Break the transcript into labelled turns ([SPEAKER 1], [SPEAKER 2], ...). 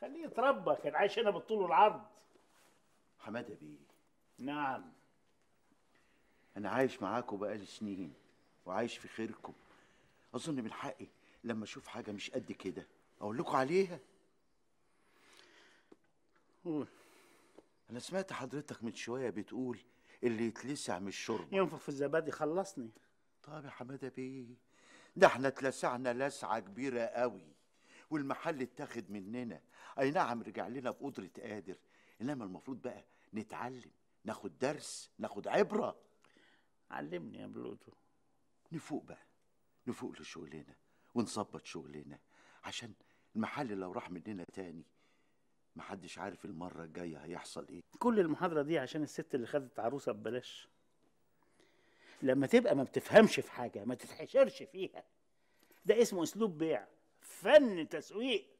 [SPEAKER 1] خليه يتربى كان عايش هنا بالطول والعرض حماده بيه
[SPEAKER 2] نعم انا عايش معاكم بقالي سنين وعايش في خيركم اظن من حقي لما اشوف حاجه مش قد كده اقول لكم عليها قول انا سمعت حضرتك من شويه بتقول اللي يتلسع من شرب ينفخ في الزبادي خلصني طيب يا حماده بيه ده احنا اتلسعنا لسعه كبيره قوي والمحل اتاخد مننا اي نعم رجع لنا بقدرة قادر انما المفروض بقى نتعلم ناخد درس ناخد عبرة علمني يا بلوتو نفوق بقى نفوق لشغلنا ونظبط شغلنا عشان المحل لو راح مننا تاني محدش عارف المرة الجاية هيحصل ايه
[SPEAKER 1] كل المحاضرة دي عشان الست اللي خدت عروسة ببلاش لما تبقى ما بتفهمش في حاجة ما تتحشرش فيها ده اسمه اسلوب بيع فن تسويق